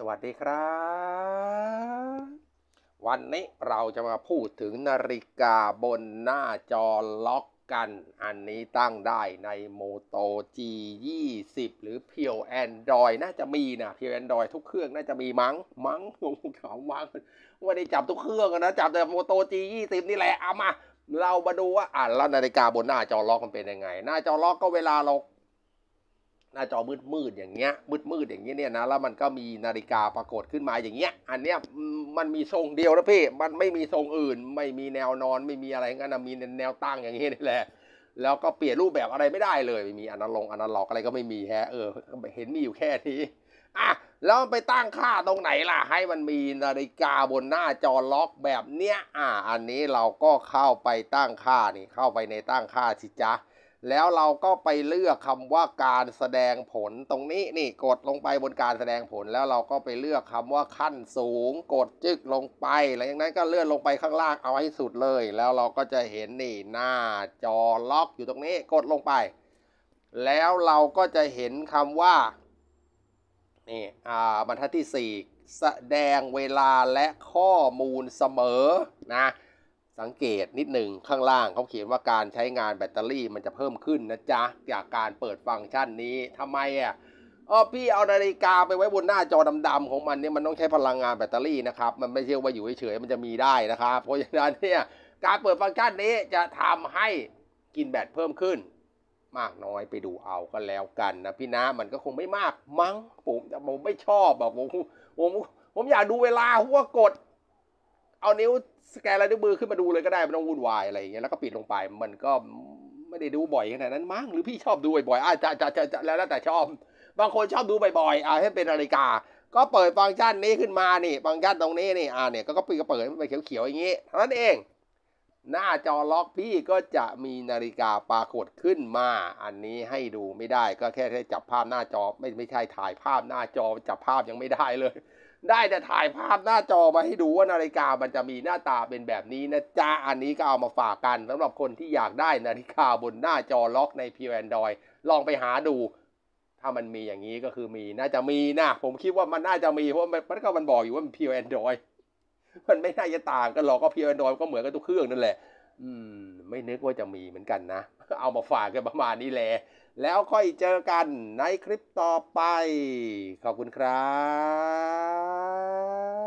สวัสดีครับ วันนี้เราจะมาพูดถึงนาฬิกาบนหน้าจอล็อกกัน อันนี้ตั้งได้ใน Moto G 2 0หรือเพียว Android น่าจะมีนะเพียว Android ทุกเครื่องน่าจะมีมั้งมั้งผมถามั้งวันนี้จับทุกเครื่องนะ จับแต่ Moto G 2 0นี่แหละเอามาเรามาดูว่าอ่านแล้วนาฬิกาบนหน้าจอล็อกมันเป็นยังไง หน้าจอล็อกก็เวลาเราหน้าจอมืดมืดอย่างเงี้ยมืดมืดอย่างเงี้ยเนี่ยนะแล้วมันก็มีนาฬิกาปรากฏขึ้นมาอย่างเงี้ย อันเนี้ยมันมีทรงเดียวนะพี่มันไม่มีทรงอื่น ไม่มีแนวนอนไม่มีอะไรงั้นมีแนวตั้งอย่างเงี้ยนี่แหละแล้วก็เปลี่ยนรูปแบบอะไรไม่ได้เลยไม่มีอนาลงอนาล็อกอะไรก็ไม่มีแฮะเออเห็นมีอยู่แค่นี้อ่ะแล้วไปตั้งค่าตรงไหนล่ะ ให้มันมีนาฬิกาบนหน้าจอล็อกแบบเนี้ยอ่ะอันนี้เราก็เข้าไปตั้งค่านี่เข้าไปในตั้งค่าสิจ๊ะแล้วเราก็ไปเลือกคำว่าการแสดงผลตรงนี้นี่ กดลงไปบนการแสดงผลแล้วเราก็ไปเลือกคำว่าขั้นสูงกดจึกลงไปหลังจากนั้นก็เลื่อนลงไปข้างล่างเอาให้สุดเลย แล้วเราก็จะเห็นนี่หน้า จอล็อกอยู่ตรงนี้ กดลงไป แล้วเราก็จะเห็นคำว่านี่อ่า บรรทัดที่ 4 แสดงเวลาและข้อมูลเสมอนะสังเกตนิดหนึ่งข้างล่างเขาเขียนว่าการใช้งานแบตเตอรี่มันจะเพิ่มขึ้นนะจ๊ะจากการเปิดฟังก์ชันนี้ทำไมอ่ะอ๋อพี่เอานาฬิกาไปไว้บนหน้าจอดำๆของมันเนี่ยมันต้องใช้พลังงานแบตเตอรี่นะครับมันไม่เชื่อว่าอยู่เฉยๆมันจะมีได้นะครับ เพราะฉะนั้นเนี่ยการเปิดฟังก์ชันนี้จะทำให้กินแบตเพิ่มขึ้น มากน้อยไปดูเอาก็แล้วกันนะพี่นะมันก็คงไม่มากมั้งผมผมไม่ชอบแบบผมผมผมอยากดูเวลาหัวกดเอานิ้วสแกนลายนิ้วมือขึ้นมาดูเลยก็ได้ไม่ต้องวุ่นวายอะไรอย่างเงี้ยแล้วก็ปิดลงไป มันก็ไม่ได้ดูบ่อยขนาดนั้นมั้งหรือพี่ชอบดูบ่อยๆอ่ะจะจะจะแล้วแต่ชอบ บางคนชอบดูบ่อยๆอ่ะให้เป็นนาฬิกา ก็เปิดฟังก์ชันนี้ขึ้นมานี่ฟังก์ชันตรงนี้นี่อ่าเนี่ยก็ปิดก็เปิดไปเขียวๆอย่างงี้เท่านั้นเอง หน้าจอล็อกพี่ก็จะมีนาฬิกาปรากฏขึ้นมาอันนี้ให้ดูไม่ได้ก็แค่แค่จับภาพหน้าจอ ไม่ไม่ใช่ถ่ายภาพหน้าจอจับภาพยังไม่ได้เลยได้แต่ถ่ายภาพหน้าจอมาให้ดูว่านาฬิกามันจะมีหน้าตาเป็นแบบนี้นะจ้าอันนี้ก็เอามาฝากกันสำหรับคนที่อยากได้นาฬิกาบนหน้าจอล็อกในพีแอนดรอยลองไปหาดู ถ้ามันมีอย่างนี้ก็คือมีน่าจะมีนะผมคิดว่ามันน่าจะมีเพราะมันก็มันบอกอยู่ว่ามันพีแอนดรอยมันไม่น่าจะต่างกันหรอกก็พีแอนดรอยก็เหมือนกันทุกเครื่องนั่นแหละอืม ไม่นึกว่าจะมีเหมือนกันนะ เอามาฝากกันประมาณนี้แหละแล้วค่อยเจอกันในคลิปต่อไป ขอบคุณครับ